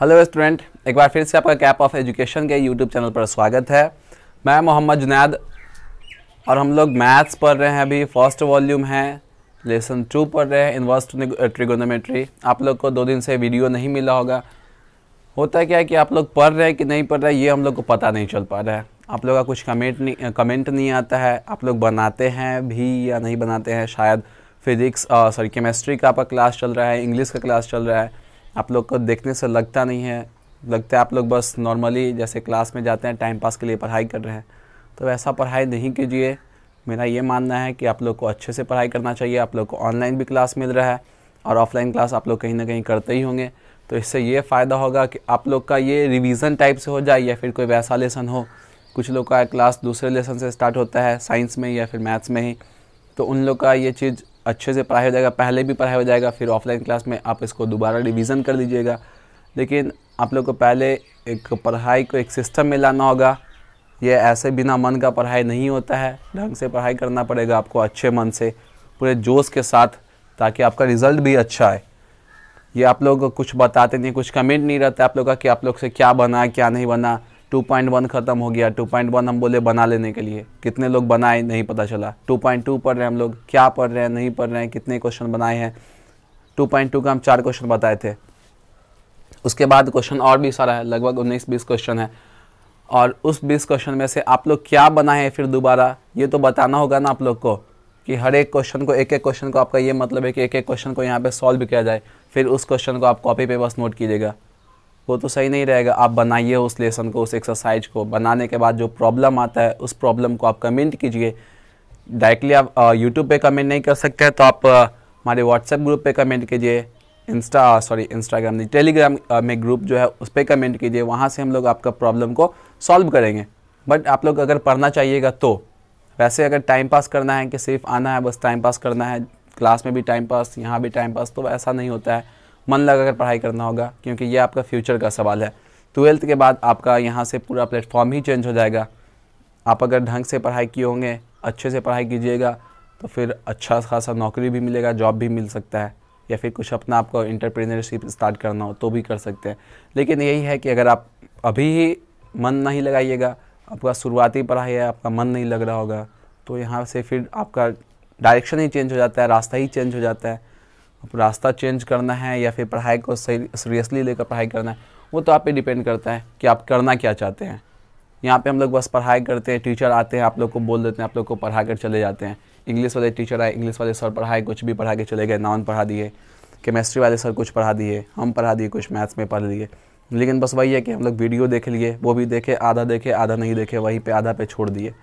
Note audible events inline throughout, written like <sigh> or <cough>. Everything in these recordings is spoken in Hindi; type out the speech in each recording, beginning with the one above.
हेलो स्टूडेंट एक बार फिर से आपका कैप ऑफ एजुकेशन के यूट्यूब चैनल पर स्वागत है मैं मोहम्मद जुनैद और हम लोग मैथ्स पढ़ रहे हैं अभी फर्स्ट वॉल्यूम है लेसन टू पढ़ रहे हैं इन्वर्स ट्रिगोनोमेट्री uh, आप लोग को दो दिन से वीडियो नहीं मिला होगा होता है क्या है कि आप लोग पढ़ रहे हैं कि नहीं पढ़ रहे ये हम लोग को पता नहीं चल पा रहा है आप लोग का कुछ कमेंट नहीं कमेंट uh, नहीं आता है आप लोग बनाते हैं भी या नहीं बनाते हैं शायद फिजिक्स सॉरी केमेस्ट्री का आपका क्लास चल रहा है इंग्लिश का क्लास चल रहा है आप लोग को देखने से लगता नहीं है लगता है आप लोग बस नॉर्मली जैसे क्लास में जाते हैं टाइम पास के लिए पढ़ाई कर रहे हैं तो वैसा पढ़ाई नहीं कीजिए मेरा ये मानना है कि आप लोग को अच्छे से पढ़ाई करना चाहिए आप लोग को ऑनलाइन भी क्लास मिल रहा है और ऑफलाइन क्लास आप लोग कहीं ना कहीं करते ही होंगे तो इससे ये फ़ायदा होगा कि आप लोग का ये रिवीजन टाइप से हो जाए या फिर कोई वैसा लेसन हो कुछ लोग का क्लास दूसरे लेसन से स्टार्ट होता है साइंस में या फिर मैथ्स में ही तो उन लोग का ये चीज़ अच्छे से पढ़ाई हो जाएगा पहले भी पढ़ाई हो जाएगा फिर ऑफलाइन क्लास में आप इसको दोबारा रिविज़न कर दीजिएगा लेकिन आप लोग को पहले एक पढ़ाई को एक सिस्टम में लाना होगा ये ऐसे बिना मन का पढ़ाई नहीं होता है ढंग से पढ़ाई करना पड़ेगा आपको अच्छे मन से पूरे जोश के साथ ताकि आपका रिज़ल्ट भी अच्छा आए ये आप लोग कुछ बताते नहीं कुछ कमेंट नहीं रहता आप लोग का कि आप लोग से क्या बना क्या नहीं बना 2.1 ख़त्म हो गया 2.1 हम बोले बना लेने के लिए कितने लोग बनाए नहीं पता चला 2.2 पढ़ रहे हैं हम लोग क्या पढ़ रहे हैं नहीं पढ़ रहे हैं कितने क्वेश्चन बनाए हैं 2.2 का हम चार क्वेश्चन बताए थे उसके बाद क्वेश्चन और भी सारा है लगभग उन्नीस बीस क्वेश्चन है और उस बीस क्वेश्चन में से आप लोग क्या बनाए हैं फिर दोबारा ये तो बताना होगा ना आप लोग को कि हर एक क्वेश्चन को एक एक क्वेश्चन को आपका ये मतलब है कि एक एक क्वेश्चन को यहाँ पे सॉल्व किया जाए फिर उस क्वेश्चन को आप कॉपी पे बस नोट कीजिएगा वो तो सही नहीं रहेगा आप बनाइए उस लेसन को उस एक्सरसाइज को बनाने के बाद जो प्रॉब्लम आता है उस प्रॉब्लम को आप कमेंट कीजिए डायरेक्टली आप यूट्यूब पे कमेंट नहीं कर सकते हैं तो आप हमारे व्हाट्सएप ग्रुप पे कमेंट कीजिए इंस्टा सॉरी इंस्टाग्राम नहीं टेलीग्राम में ग्रुप जो है उस पर कमेंट कीजिए वहाँ से हम लोग आपका प्रॉब्लम को सॉल्व करेंगे बट आप लोग अगर पढ़ना चाहिएगा तो वैसे अगर टाइम पास करना है कि सिर्फ आना है बस टाइम पास करना है क्लास में भी टाइम पास यहाँ भी टाइम पास तो ऐसा नहीं होता है मन लगाकर पढ़ाई करना होगा क्योंकि ये आपका फ्यूचर का सवाल है ट्वेल्थ के बाद आपका यहाँ से पूरा प्लेटफॉर्म ही चेंज हो जाएगा आप अगर ढंग से पढ़ाई किए होंगे अच्छे से पढ़ाई कीजिएगा तो फिर अच्छा खासा नौकरी भी मिलेगा जॉब भी मिल सकता है या फिर कुछ अपना आपको इंटरप्रीनरशिप स्टार्ट करना हो तो भी कर सकते हैं लेकिन यही है कि अगर आप अभी ही मन नहीं लगाइएगा आपका शुरुआती पढ़ाई है आपका मन नहीं लग रहा होगा तो यहाँ से फिर आपका डायरेक्शन ही चेंज हो जाता है रास्ता ही चेंज हो जाता है रास्ता चेंज करना है या फिर पढ़ाई को सीरियसली लेकर पढ़ाई करना है वो तो आप पे डिपेंड करता है कि आप करना क्या चाहते हैं यहाँ पे हम लोग बस पढ़ाई करते हैं टीचर आते हैं आप लोग को बोल देते हैं आप लोग को पढ़ा कर चले जाते हैं इंग्लिश वाले टीचर आए इंग्लिश वाले सर पढ़ाए कुछ भी पढ़ा के चले गए नॉन पढ़ा दिए केमेस्ट्री वाले सर कुछ पढ़ा दिए हम पढ़ा दिए कुछ मैथ्स में पढ़ लिए लेकिन बस वही है कि हम लोग वीडियो देख लिए वो भी देखे आधा देखे आधा नहीं देखे वहीं पर आधा पे छोड़ दिए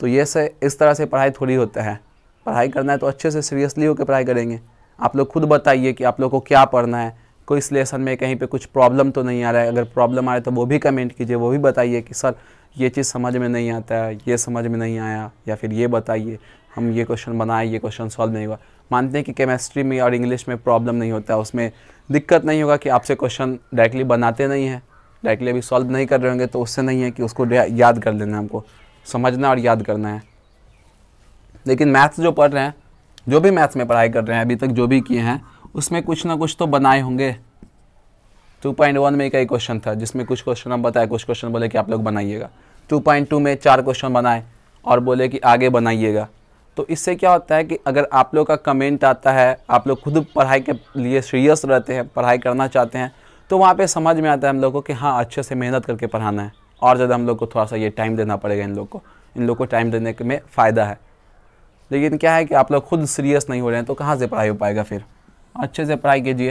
तो ये से इस तरह से पढ़ाई थोड़ी होता है पढ़ाई करना है तो अच्छे से सीरियसली होकर पढ़ाई करेंगे आप लोग खुद बताइए कि आप लोग को क्या पढ़ना है कोई इस लेसन में कहीं पे कुछ प्रॉब्लम तो नहीं आ रहा है अगर प्रॉब्लम आ रहा है तो वो भी कमेंट कीजिए वो भी बताइए कि सर ये चीज़ समझ में नहीं आता है ये समझ में नहीं आया या फिर ये बताइए हम ये क्वेश्चन बनाए ये क्वेश्चन सॉल्व नहीं हुआ मानते हैं कि केमिस्ट्री में और इंग्लिश में प्रॉब्लम नहीं होता है उसमें दिक्कत नहीं होगा कि आपसे क्वेश्चन डायरेक्टली बनाते नहीं हैं डायरेक्टली अभी सॉल्व नहीं कर रहे होंगे तो उससे नहीं है कि उसको याद कर लेना हमको समझना और याद करना है लेकिन मैथ्स जो पढ़ रहे हैं जो भी मैथ्स में पढ़ाई कर रहे हैं अभी तक जो भी किए हैं उसमें कुछ ना कुछ तो बनाए होंगे 2.1 में कई क्वेश्चन था जिसमें कुछ क्वेश्चन हम बताए कुछ क्वेश्चन बोले कि आप लोग बनाइएगा 2.2 में चार क्वेश्चन बनाए और बोले कि आगे बनाइएगा तो इससे क्या होता है कि अगर आप लोग का कमेंट आता है आप लोग खुद पढ़ाई के लिए सीरियस रहते हैं पढ़ाई करना चाहते हैं तो वहाँ पे समझ में आता है हम लोग को कि हाँ अच्छे से मेहनत करके पढ़ाना है और ज़्यादा हम लोग को थोड़ा सा ये टाइम देना पड़ेगा इन लोग को इन लोग को टाइम देने में फ़ायदा है लेकिन क्या है कि आप लोग खुद सीरियस नहीं हो रहे हैं तो कहाँ से पढ़ाई हो पाएगा फिर अच्छे से पढ़ाई कीजिए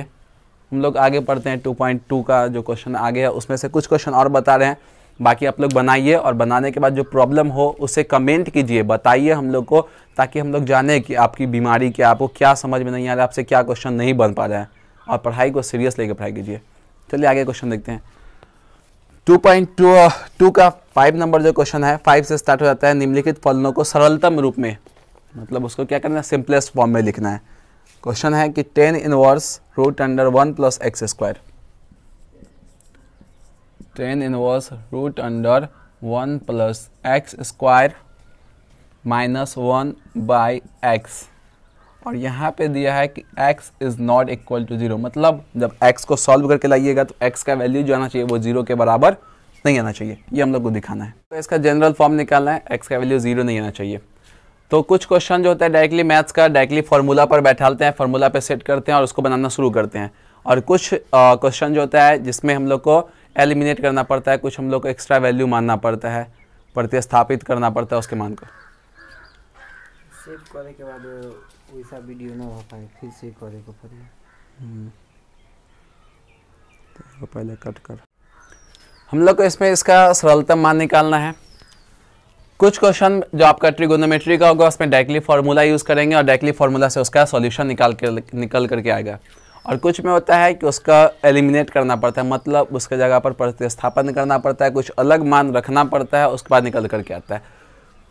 हम लोग आगे पढ़ते हैं टू पॉइंट टू का जो क्वेश्चन आगे है उसमें से कुछ क्वेश्चन और बता रहे हैं बाकी आप लोग बनाइए और बनाने के बाद जो प्रॉब्लम हो उसे कमेंट कीजिए बताइए हम लोग को ताकि हम लोग जाने कि आपकी बीमारी क्या आपको क्या समझ में नहीं आ रहा आपसे क्या क्वेश्चन नहीं बन पा रहा है और पढ़ाई को सीरियस लेकर पढ़ाई कीजिए चलिए आगे क्वेश्चन देखते हैं 2.2 टू का फाइव नंबर जो क्वेश्चन है फाइव से स्टार्ट हो जाता है निम्नलिखित फलनों को सरलतम रूप में मतलब उसको क्या करना है सिंपलेस्ट फॉर्म में लिखना है क्वेश्चन है कि tan inverse root under one plus x square tan inverse root under one plus x square minus one by x और यहाँ पे दिया है कि x is not equal to zero मतलब जब x को सॉल्व करके लाइएगा तो x का वैल्यू जो आना चाहिए वो जीरो के बराबर नहीं आना चाहिए ये हम लोग को दिखाना है तो इसका जनरल फॉर्म निकालना है x का वैल्यू ज़ीरो नहीं आना चाहिए तो कुछ क्वेश्चन जो होता है डायरेक्टली मैथ्स का डायरेक्टली फार्मूला पर बैठाते हैं फार्मूला पे सेट करते हैं और उसको बनाना शुरू करते हैं और कुछ क्वेश्चन जो होता है जिसमें हम लोग को एलिमिनेट करना पड़ता है कुछ हम लोग को एक्स्ट्रा वैल्यू मानना पड़ता है प्रतिस्थापित करना पड़ता है उसके मान को हो पाए फिर हम्म। तो पहले कट कर हम लोग को इसमें इसका सरलतम मान निकालना है कुछ क्वेश्चन जो आपका ट्रिगोनोमेट्री का होगा उसमें डायरेक्टली फार्मूला यूज़ करेंगे और डायरेक्टली फार्मूला से उसका सॉल्यूशन निकाल कर निकल करके आएगा और कुछ में होता है कि उसका एलिमिनेट करना पड़ता है मतलब उसके जगह पर प्रतिस्थापन करना पड़ता है कुछ अलग मान रखना पड़ता है उसके बाद निकल करके आता है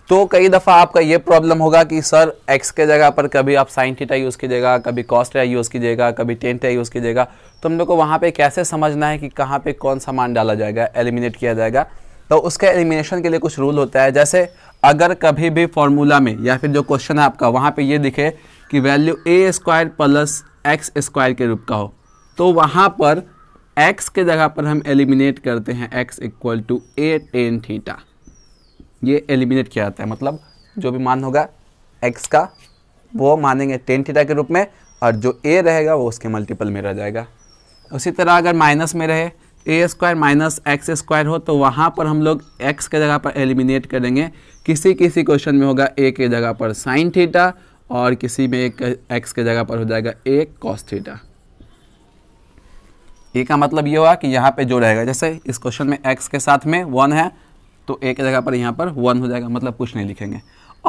तो कई दफ़ा आपका ये प्रॉब्लम होगा कि सर एक्स के जगह पर कभी आप साइन थीटा यूज़ कीजिएगा कभी कॉस्ट या यूज़ कीजिएगा कभी टेन यूज़ कीजिएगा तो हम लोग को वहाँ पर कैसे समझना है कि कहाँ पर कौन सा मान डाला जाएगा एलिमिनेट किया जाएगा तो उसके एलिमिनेशन के लिए कुछ रूल होता है जैसे अगर कभी भी फॉर्मूला में या फिर जो क्वेश्चन है आपका वहाँ पे ये दिखे कि value A square plus x square के रूप का हो तो वहाँ पर एक्स के जगह पर हम एलिमिनेट करते हैं x equal to A tan theta ये एलिमिनेट किया जाता है मतलब जो भी मान होगा एक्स का वो मानेंगे टेन थीटा के रूप में और जो ए रहेगा वो उसके मल्टीपल में रह जाएगा उसी तरह अगर माइनस में रहे A square minus x square हो तो वहाँ पर हम लोग एक्स के जगह पर एलिमिनेट करेंगे किसी किसी क्वेश्चन में होगा ए के जगह पर साइन थीटा और किसी में एक एक्स के जगह पर हो जाएगा ए कॉस थीटा ए का मतलब ये हुआ कि यहाँ पे जो रहेगा जैसे इस क्वेश्चन में एक्स के साथ में वन है तो ए के जगह पर यहाँ पर वन हो जाएगा मतलब कुछ नहीं लिखेंगे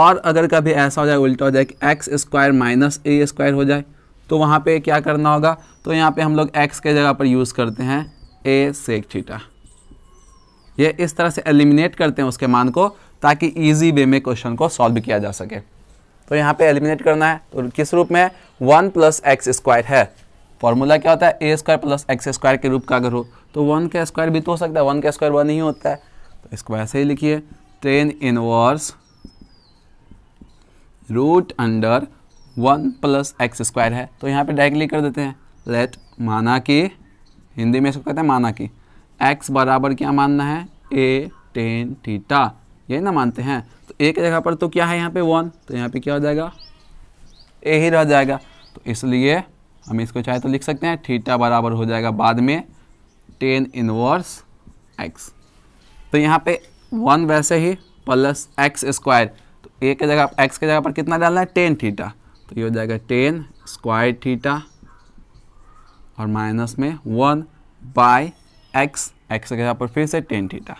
और अगर कभी ऐसा हो जाए उल्टा हो जाए कि एक्स स्क्वायर माइनस ए स्क्वायर हो जाए तो वहाँ पे क्या करना होगा तो यहाँ पे हम लोग एक्स के जगह पर यूज़ करते हैं ए सेक थीटा ये इस तरह से एलिमिनेट करते हैं उसके मान को ताकि इजी वे में क्वेश्चन को सॉल्व किया जा सके तो यहाँ पे एलिमिनेट करना है तो किस रूप में वन प्लस एक्स स्क्वायर है फॉर्मूला क्या होता है A square plus x square के रूप का अगर हो तो वन का स्क्वायर भी तो हो सकता है वन का स्क्वायर वन ही होता है तो इसको ऐसे ही लिखिए tan inverse root under one plus x square है तो यहाँ पे डायरेक्टली कर देते हैं लेट माना कि हिंदी में इसको कहते हैं माना कि एक्स बराबर क्या मानना है ए टेन थीटा ये ना मानते हैं तो एक जगह पर तो क्या है यहाँ पे वन तो यहाँ पे क्या हो जाएगा ए ही रह जाएगा तो इसलिए हम इसको चाहे तो लिख सकते हैं थीटा बराबर हो जाएगा बाद में टेन इनवर्स एक्स तो यहाँ पे वन वैसे ही प्लस एक्स स्क्वायर तो ए के जगह एक्स के जगह पर कितना डालना है टेन थीटा तो ये हो जाएगा टेन स्क्वायर थीटा और माइनस में वन बाय एक्स एक्स के यहाँ पर फिर से टेन थीटा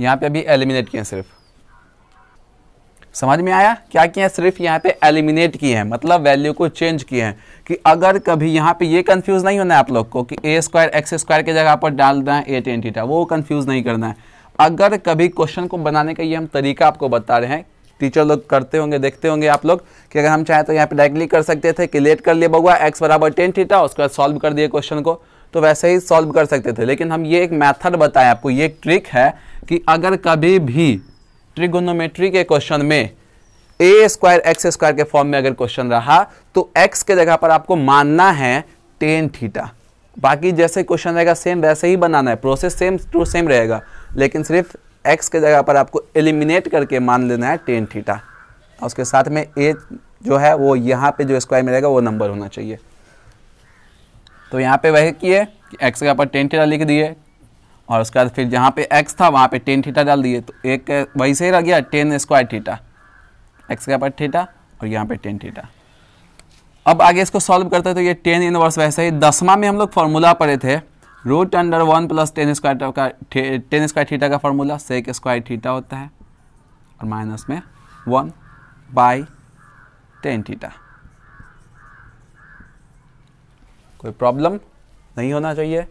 यहाँ पे अभी एलिमिनेट किए सिर्फ समझ में आया क्या किया सिर्फ यहाँ पे एलिमिनेट किए हैं मतलब वैल्यू को चेंज किए हैं कि अगर कभी यहाँ पे ये कंफ्यूज नहीं होना है आप लोग को कि ए स्क्वायर एक्स स्क्वायर की जगह पर डाल दें ए टेन टीटा वो कंफ्यूज नहीं करना है अगर कभी क्वेश्चन को बनाने का ये हम तरीका आपको बता रहे हैं टीचर लोग करते होंगे देखते होंगे आप लोग कि अगर हम चाहें तो यहाँ पे डायरेक्टली कर सकते थे कि लेट कर लिए बगुआ एक्स बराबर टेन थीटा उसके बाद सॉल्व कर दिए क्वेश्चन को तो वैसे ही सॉल्व कर सकते थे लेकिन हम ये एक मैथड बताएं आपको ये एक ट्रिक है कि अगर कभी भी ट्रिगोनोमेट्री के क्वेश्चन में ए स्क्वायर एक्स स्क्वायर के फॉर्म में अगर क्वेश्चन रहा तो एक्स के जगह पर आपको मानना है टेन थीटा बाकी जैसे क्वेश्चन रहेगा सेम वैसे ही बनाना है प्रोसेस सेम टू सेम रहेगा लेकिन सिर्फ एक्स के जगह पर आपको एलिमिनेट करके मान लेना है टेन थीटा और उसके साथ में ए जो है वो यहाँ पे जो स्क्वायर मिलेगा वो नंबर होना चाहिए तो यहाँ पे वह किए कि एक्स के ऊपर टेन थीटा लिख दिए और उसके बाद फिर जहाँ पे एक्स था वहाँ पे टेन थीटा डाल दिए तो एक वही से ही रह गया टेन स्क्वायर थीटा एक्स के ऊपर थीटा और यहाँ पर टेन थीटा अब आगे इसको सॉल्व करते हैं तो ये टेन इनवर्स वैसे ही दसवा में हम लोग फॉर्मूला पढ़े थे root under one plus tan square का टेन स्क्वायर थीटा का फार्मूला सेक स्क्वायर थीटा होता है और माइनस में वन बाई टेन थीटा कोई प्रॉब्लम नहीं होना चाहिए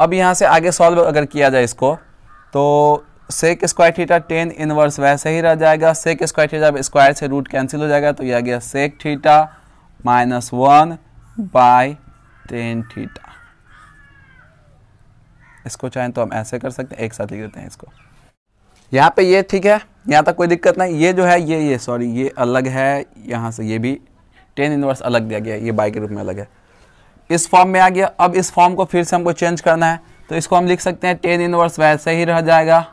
अब यहाँ से आगे सॉल्व अगर किया जाए इसको तो sec square theta tan inverse वैसे ही रह जाएगा सेक स्क्वायर थीटा स्क्वायर से रूट कैंसिल हो जाएगा तो यह आ गया sec theta minus one by tan theta इसको चाहें तो हम ऐसे कर सकते हैं एक साथ लिख देते हैं इसको यहाँ पे ये ठीक है यहाँ तक कोई दिक्कत नहीं ये जो है ये ये सॉरी ये अलग है यहाँ से ये भी टेन इनवर्स अलग दिया गया ये बाई के रूप में अलग है इस फॉर्म में आ गया अब इस फॉर्म को फिर से हमको चेंज करना है तो इसको हम लिख सकते हैं टेन इनवर्स वैसे ही रह जाएगा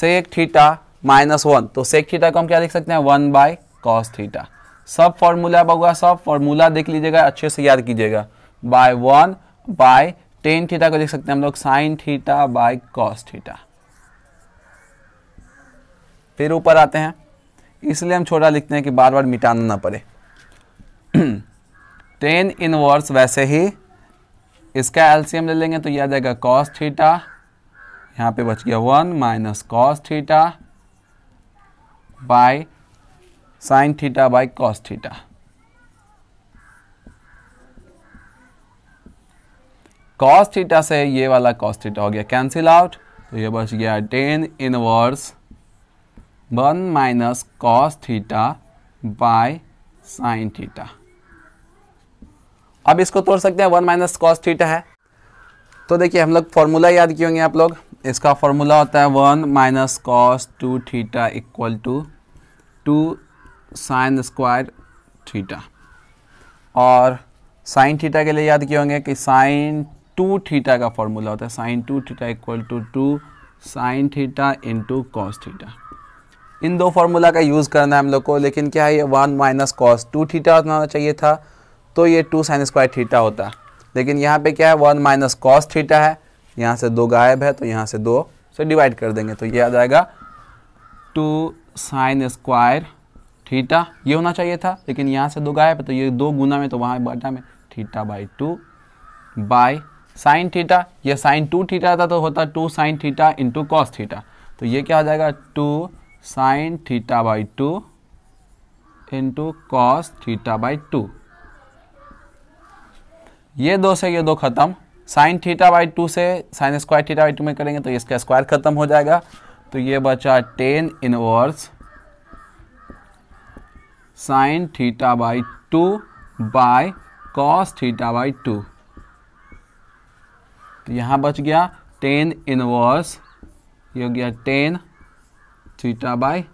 सेक थीटा माइनस वन तो सेक थीटा को हम क्या लिख सकते हैं वन बाय कॉस थीटा सब फॉर्मूला होगा सब फॉर्मूला देख लीजिएगा अच्छे से याद कीजिएगा by one by tan theta को लिख सकते हैं हम लोग sine theta by cos theta फिर ऊपर आते हैं इसलिए हम छोटा लिखते हैं कि बार बार मिटाना ना पड़े टेन <clears throat> इनवर्स वैसे ही इसका एलसीएम ले लेंगे तो यह आ जाएगा कॉस थीटा यहाँ पे बच गया one minus cos theta by sine theta by cos theta cos theta से ये वाला कॉस थीटा हो गया कैंसिल आउट तो ये बच गया tan inverse one minus cos theta by sine theta अब इसको तोड़ सकते हैं वन माइनस कॉस थीटा है तो देखिए हम लोग फॉर्मूला याद किए होंगे आप लोग इसका फॉर्मूला होता है one minus cos two theta equal to two sine square theta और साइन थीटा के लिए याद किए होंगे कि साइन टू थीटा का फॉर्मूला होता है sine two theta equal to two sine theta into cos theta इन दो फार्मूला का यूज़ करना है हम लोग को लेकिन क्या है ये one minus cos two theta होना चाहिए था तो ये टू साइन स्क्वायर थीटा होता लेकिन यहाँ पे क्या है वन माइनस कॉस थीटा है यहाँ से दो गायब है तो यहाँ से दो से डिवाइड कर देंगे तो ये आ जाएगा टू साइन स्क्वायर थीटा ये होना चाहिए था लेकिन यहाँ से दो गायब है तो ये दो गुना में तो वहाँ बाटा में theta by two by sine theta ये साइन टू थीटा था तो होता two sine theta into cos theta तो ये क्या हो जाएगा two sine theta by two into cos theta by two ये दो से ये दो खत्म साइन थीटा बाई टू से sine square theta by two में करेंगे तो इसका स्क्वायर खत्म हो जाएगा तो ये बचा tan inverse sine theta by two by cos theta by two तो यहाँ बच गया टेन इनवर्स ये हो गया tan theta by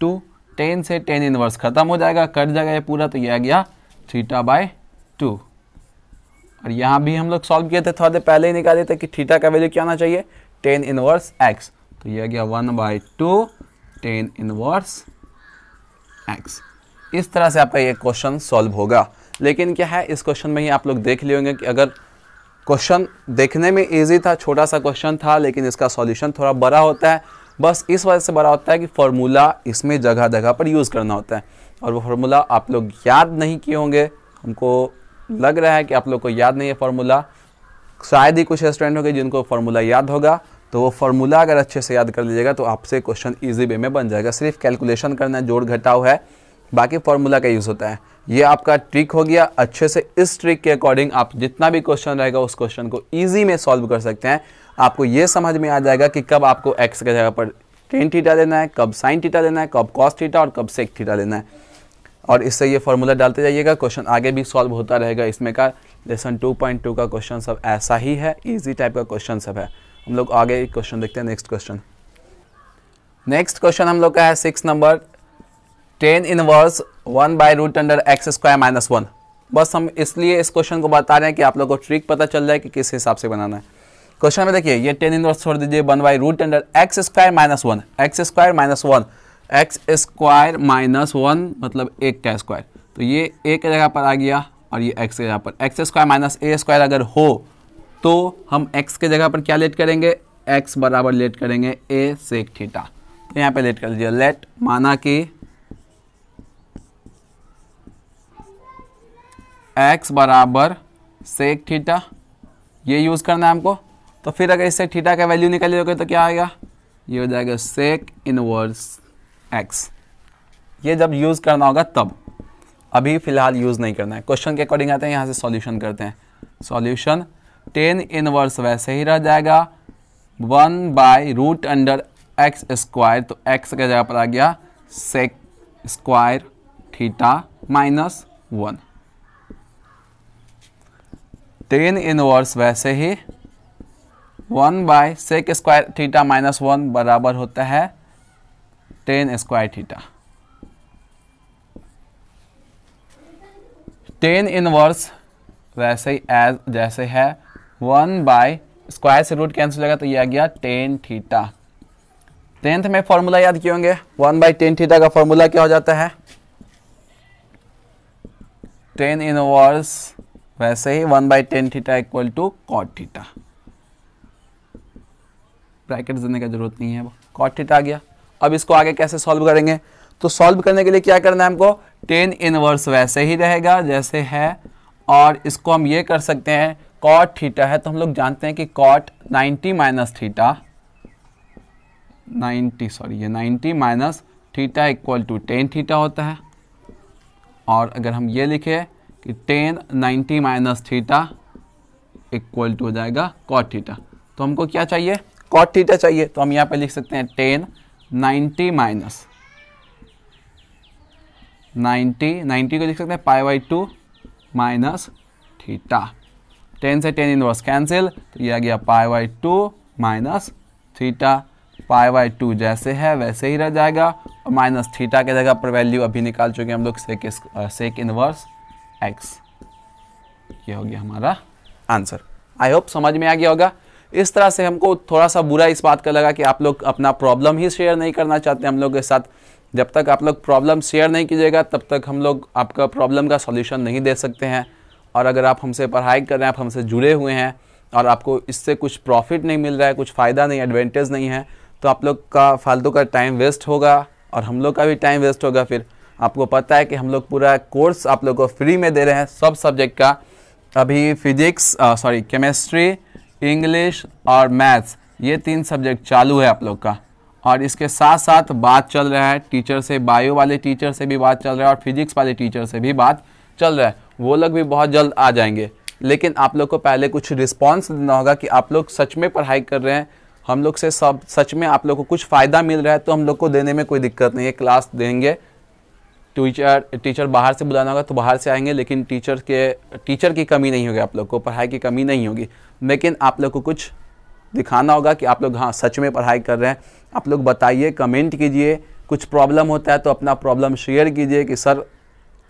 two tan से टेन इनवर्स खत्म हो जाएगा कट जाएगा ये पूरा तो ये आ गया थीटा बाय टू और यहाँ भी हम लोग सॉल्व किए थे थोड़ा देर पहले ही निकाले थे कि थीटा का वैल्यू क्या आना चाहिए टेन इनवर्स एक्स तो ये आ गया one by two tan inverse x इस तरह से आपका ये क्वेश्चन सॉल्व होगा लेकिन क्या है इस क्वेश्चन में ही आप लोग देख लिये होंगे कि अगर क्वेश्चन देखने में ईजी था छोटा सा क्वेश्चन था लेकिन इसका सॉल्यूशन थोड़ा बड़ा होता है बस इस वजह से बड़ा होता है कि फॉर्मूला इसमें जगह जगह पर यूज़ करना होता है और वो फार्मूला आप लोग याद नहीं किए होंगे हमको लग रहा है कि आप लोग को याद नहीं है फार्मूला शायद ही कुछ स्टूडेंट होंगे जिनको फार्मूला याद होगा तो वो फार्मूला अगर अच्छे से याद कर लीजिएगा तो आपसे क्वेश्चन ईजी वे में बन जाएगा सिर्फ कैलकुलेशन करना है जोड़ घटाव है बाकी फार्मूला का यूज़ होता है ये आपका ट्रिक हो गया अच्छे से इस ट्रिक के अकॉर्डिंग आप जितना भी क्वेश्चन रहेगा उस क्वेश्चन को ईजी में सॉल्व कर सकते हैं आपको ये समझ में आ जाएगा कि कब आपको एक्स के जगह पर टेन थीटा देना है कब साइन थीटा देना है कब कॉस थीटा और कब सेक थीटा देना है और इससे ये फार्मूला डालते जाइएगा क्वेश्चन आगे भी सॉल्व होता रहेगा इसमें का लेसन 2.2 का क्वेश्चन सब ऐसा ही है इजी टाइप का क्वेश्चन सब है हम लोग आगे क्वेश्चन देखते हैं नेक्स्ट क्वेश्चन नेक्स्ट क्वेश्चन हम लोग का है six number tan inverse one by root under x square minus one बस हम इसलिए इस क्वेश्चन को बता रहे हैं कि आप लोगों को ट्रिक पता चल जाए कि किस हिसाब से बनाना है क्वेश्चन में देखिए ये टेन इनवर्स छोड़ दीजिए one by root under x square minus one x square minus one x square minus one मतलब एक का स्क्वायर तो ये ए के जगह पर आ गया और ये एक्स के जगह पर एक्स स्क्वायर माइनस ए स्क्वायर अगर हो तो हम एक्स के जगह पर क्या लेट करेंगे एक्स बराबर लेट करेंगे ए सेक थीटा तो यहाँ पे लेट कर दीजिए लेट माना कि एक्स बराबर सेक थीटा ये यूज़ करना है हमको तो फिर अगर इससे थीटा का वैल्यू निकाली होगी तो क्या आएगा ये हो जाएगा सेक इनवर्स एक्स ये जब यूज़ करना होगा तब अभी फ़िलहाल यूज़ नहीं करना है क्वेश्चन के अकॉर्डिंग आते हैं यहाँ से सॉल्यूशन करते हैं सॉल्यूशन टेन इनवर्स वैसे ही रह जाएगा one by root under x square तो एक्स के जगह पर आ गया sec square theta minus one tan inverse वैसे ही one by sec square theta minus one बराबर होता है tan square theta tan inverse वैसे ही एज जैसे है वन बाय स्क्वायर से रूट कैंसिल हो तो यह आ गया टेन थीटा टेंथ में फॉर्मूला याद किए होंगे वन बाई टेन थीटा का फॉर्मूला क्या हो जाता है टेन इनवर्स वैसे ही one by tan theta equal to cot theta bracket देने की जरूरत नहीं है कॉट थीटा आ गया अब इसको आगे कैसे सॉल्व करेंगे तो सॉल्व करने के लिए क्या करना है हमको टेन इनवर्स वैसे ही रहेगा जैसे है और इसको हम ये कर सकते हैं कॉट थीटा है तो हम लोग जानते हैं कि कॉट 90 माइनस थीटा 90 सॉरी ये 90 minus theta equal to tan theta होता है और अगर हम ये लिखें कि tan ninety minus theta equal to हो जाएगा कॉट थीटा तो हमको क्या चाहिए कॉट थीटा चाहिए तो हम यहाँ पे लिख सकते हैं tan ninety minus ninety ninety को लिख सकते हैं pi by two minus theta tan से टेन इनवर्स कैंसिल तो ये आ गया pi by two minus theta pi by two जैसे है वैसे ही रह जाएगा और माइनस थीटा के जगह पर वैल्यू अभी निकाल चुके हैं हम लोग सेक सेक इनवर्स एक्स ये हो गया हमारा आंसर आई होप समझ में आ गया होगा इस तरह से हमको थोड़ा सा बुरा इस बात का लगा कि आप लोग अपना प्रॉब्लम ही शेयर नहीं करना चाहते हम लोग के साथ जब तक आप लोग प्रॉब्लम शेयर नहीं कीजिएगा तब तक हम लोग आपका प्रॉब्लम का सॉल्यूशन नहीं दे सकते हैं और अगर आप हमसे पढ़ाई कर रहे हैं आप हमसे जुड़े हुए हैं और आपको इससे कुछ प्रॉफिट नहीं मिल रहा है कुछ फ़ायदा नहीं एडवांटेज नहीं है तो आप लोग का फालतू का टाइम वेस्ट होगा और हम लोग का भी टाइम वेस्ट होगा फिर आपको पता है कि हम लोग पूरा कोर्स आप लोग को फ्री में दे रहे हैं सब सब्जेक्ट का अभी फिजिक्स सॉरी केमिस्ट्री इंग्लिश और मैथ्स ये तीन सब्जेक्ट चालू है आप लोग का और इसके साथ साथ बात चल रहा है टीचर से बायो वाले टीचर से भी बात चल रहा है और फिजिक्स वाले टीचर से भी बात चल रहा है वो लोग भी बहुत जल्द आ जाएंगे लेकिन आप लोग को पहले कुछ रिस्पॉन्स देना होगा कि आप लोग सच में पढ़ाई कर रहे हैं हम लोग से सब सच में आप लोग को कुछ फ़ायदा मिल रहा है तो हम लोग को देने में कोई दिक्कत नहीं है क्लास देंगे टीचर टीचर बाहर से बुलाना होगा तो बाहर से आएंगे लेकिन टीचर के टीचर की कमी नहीं होगी आप लोग को पढ़ाई की कमी नहीं होगी लेकिन आप लोग को कुछ दिखाना होगा कि आप लोग हाँ सच में पढ़ाई कर रहे हैं आप लोग बताइए कमेंट कीजिए कुछ प्रॉब्लम होता है तो अपना प्रॉब्लम शेयर कीजिए कि सर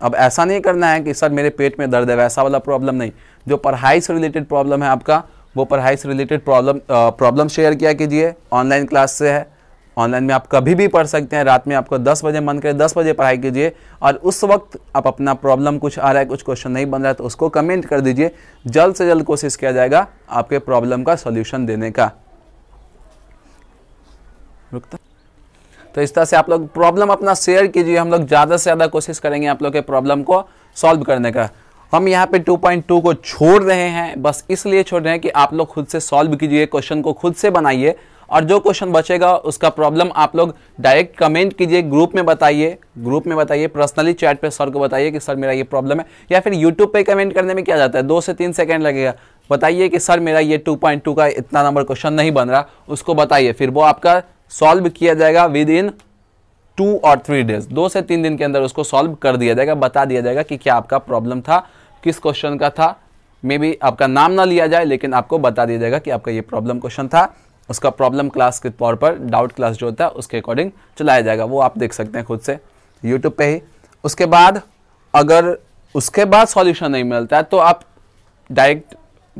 अब ऐसा नहीं करना है कि सर मेरे पेट में दर्द है वैसा वाला प्रॉब्लम नहीं जो पढ़ाई से रिलेटेड प्रॉब्लम है आपका वो पढ़ाई से रिलेटेड प्रॉब्लम प्रॉब्लम शेयर किया कीजिए ऑनलाइन क्लास से है ऑनलाइन में आप कभी भी पढ़ सकते हैं रात में आपको 10 बजे मन करे 10 बजे पढ़ाई कीजिए और उस वक्त आप अपना प्रॉब्लम कुछ आ रहा है कुछ क्वेश्चन नहीं बन रहा है तो उसको कमेंट कर दीजिए जल्द से जल्द कोशिश किया जाएगा आपके प्रॉब्लम का सोल्यूशन देने का तो इस तरह से आप लोग प्रॉब्लम अपना शेयर कीजिए हम लोग ज़्यादा से ज़्यादा कोशिश करेंगे आप लोग के प्रॉब्लम को सॉल्व करने का हम यहाँ पे 2.2 को छोड़ रहे हैं बस इसलिए छोड़ रहे हैं कि आप लोग खुद से सॉल्व कीजिए क्वेश्चन को खुद से बनाइए और जो क्वेश्चन बचेगा उसका प्रॉब्लम आप लोग डायरेक्ट कमेंट कीजिए ग्रुप में बताइए ग्रुप में बताइए पर्सनली चैट पे सर को बताइए कि सर मेरा ये प्रॉब्लम है या फिर यूट्यूब पे कमेंट करने में क्या जाता है दो से तीन सेकेंड लगेगा बताइए कि सर मेरा ये टू पॉइंट टू का इतना नंबर क्वेश्चन नहीं बन रहा उसको बताइए फिर वो आपका सॉल्व किया जाएगा विद इन टू और थ्री डेज दो से तीन दिन के अंदर उसको सॉल्व कर दिया जाएगा बता दिया जाएगा कि क्या आपका प्रॉब्लम था किस क्वेश्चन का था मे बी आपका नाम ना लिया जाए लेकिन आपको बता दिया जाएगा कि आपका ये प्रॉब्लम क्वेश्चन था उसका प्रॉब्लम क्लास के तौर पर डाउट क्लास जो होता है उसके अकॉर्डिंग चलाया जाएगा वो आप देख सकते हैं खुद से यूट्यूब पे ही उसके बाद अगर उसके बाद सॉल्यूशन नहीं मिलता है तो आप डायरेक्ट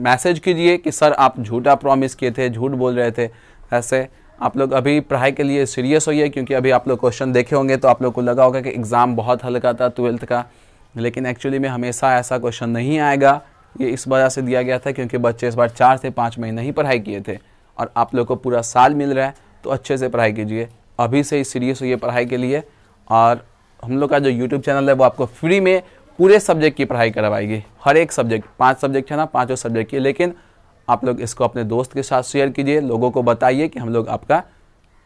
मैसेज कीजिए कि सर आप झूठा प्रॉमिस किए थे झूठ बोल रहे थे ऐसे आप लोग अभी पढ़ाई के लिए सीरियस होइए क्योंकि अभी आप लोग क्वेश्चन देखे होंगे तो आप लोग को लगा होगा कि एग्ज़ाम बहुत हल्का था ट्वेल्थ का लेकिन एक्चुअली में हमेशा ऐसा क्वेश्चन नहीं आएगा ये इस वजह से दिया गया था क्योंकि बच्चे इस बार चार से पाँच महीने ही पढ़ाई किए थे और आप लोग को पूरा साल मिल रहा है तो अच्छे से पढ़ाई कीजिए अभी से ही सीरियस होइए पढ़ाई के लिए और हम लोग का जो यूट्यूब चैनल है वो आपको फ्री में पूरे सब्जेक्ट की पढ़ाई करवाएगी हर एक सब्जेक्ट पांच सब्जेक्ट है ना पांचों सब्जेक्ट की लेकिन आप लोग इसको अपने दोस्त के साथ शेयर कीजिए लोगों को बताइए कि हम लोग आपका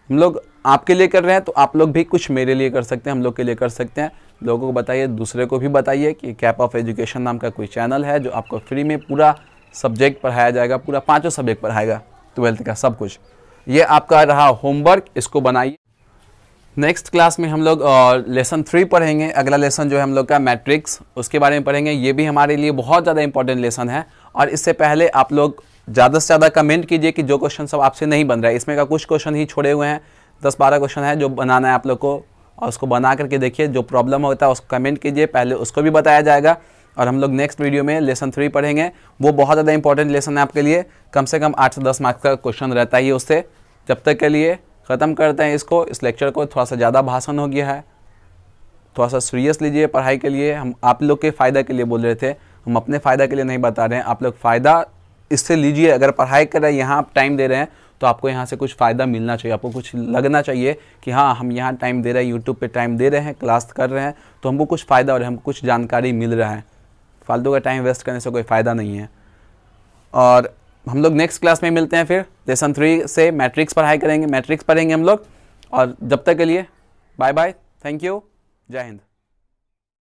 हम लोग आपके लिए कर रहे हैं तो आप लोग भी कुछ मेरे लिए कर सकते हैं हम लोग के लिए कर सकते हैं लोगों को बताइए दूसरे को भी बताइए कि कैप ऑफ एजुकेशन नाम का कोई चैनल है जो आपको फ्री में पूरा सब्जेक्ट पढ़ाया जाएगा पूरा पाँचों सब्जेक्ट पढ़ाएगा ट्वेल्थ का सब कुछ ये आपका रहा होमवर्क इसको बनाइए नेक्स्ट क्लास में हम लोग लेसन थ्री पढ़ेंगे अगला लेसन जो है हम लोग का मैट्रिक्स उसके बारे में पढ़ेंगे ये भी हमारे लिए बहुत ज़्यादा इंपॉर्टेंट लेसन है और इससे पहले आप लोग ज़्यादा से ज़्यादा कमेंट कीजिए कि जो क्वेश्चन सब आपसे नहीं बन रहा है इसमें का कुछ क्वेश्चन ही छोड़े हुए हैं दस बारह क्वेश्चन है जो बनाना है आप लोग को और उसको बना करके देखिए जो प्रॉब्लम होता है उसको कमेंट कीजिए पहले उसको भी बताया जाएगा और हम लोग नेक्स्ट वीडियो में लेसन थ्री पढ़ेंगे वो बहुत ज़्यादा इंपॉर्टेंट लेसन है आपके लिए कम से कम आठ से दस मार्क्स का क्वेश्चन रहता ही उससे जब तक के लिए ख़त्म करते हैं इसको इस लेक्चर को थोड़ा सा ज़्यादा भाषण हो गया है थोड़ा सा सीरियस लीजिए पढ़ाई के लिए हम आप लोग के फ़ायदा के लिए बोल रहे थे हम अपने फ़ायदा के लिए नहीं बता रहे हैं आप लोग फ़ायदा इससे लीजिए अगर पढ़ाई कर रहे हैं यहाँ आप टाइम दे रहे हैं तो आपको यहाँ से कुछ फ़ायदा मिलना चाहिए आपको कुछ लगना चाहिए कि हाँ हम यहाँ टाइम दे रहे हैं यूट्यूब पर टाइम दे रहे हैं क्लास कर रहे हैं तो हमको कुछ फ़ायदा और हमको कुछ जानकारी मिल रहा है फालतू का टाइम वेस्ट करने से कोई फ़ायदा नहीं है और हम लोग नेक्स्ट क्लास में मिलते हैं फिर लेसन थ्री से मैट्रिक्स पढ़ाई करेंगे मैट्रिक्स पढ़ेंगे हम लोग और जब तक के लिए बाय बाय थैंक यू जय हिंद